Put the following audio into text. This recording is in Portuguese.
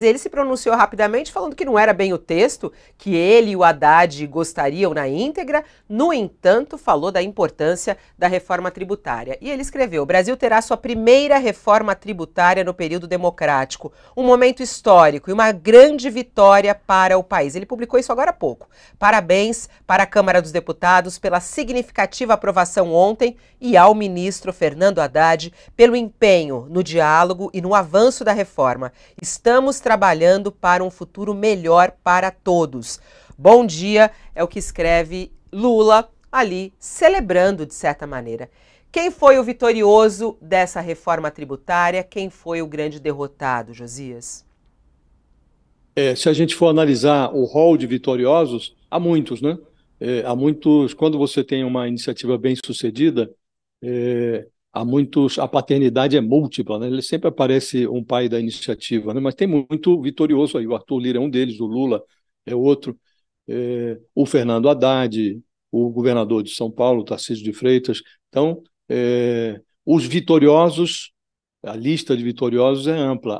Ele se pronunciou rapidamente falando que não era bem o texto que ele e o Haddad gostariam na íntegra, no entanto, falou da importância da reforma tributária. E ele escreveu: "O Brasil terá sua primeira reforma tributária no período democrático, um momento histórico e uma grande vitória para o país". Ele publicou isso agora há pouco. Parabéns para a Câmara dos Deputados pela significativa aprovação ontem e ao ministro Fernando Haddad pelo empenho no diálogo e no avanço da reforma. Estamos trabalhando para um futuro melhor para todos. Bom dia é o que escreve Lula ali, celebrando de certa maneira. Quem foi o vitorioso dessa reforma tributária? Quem foi o grande derrotado, Josias? É, se a gente for analisar o rol de vitoriosos, há muitos, né? É, há muitos. Quando você tem uma iniciativa bem sucedida, é, há muitos, a paternidade é múltipla, né? Ele sempre aparece um pai da iniciativa, né? Mas tem muito vitorioso aí, o Arthur Lira é um deles, o Lula é outro, é, o Fernando Haddad, o governador de São Paulo, Tarcísio de Freitas. Então, é, os vitoriosos, a lista de vitoriosos é ampla.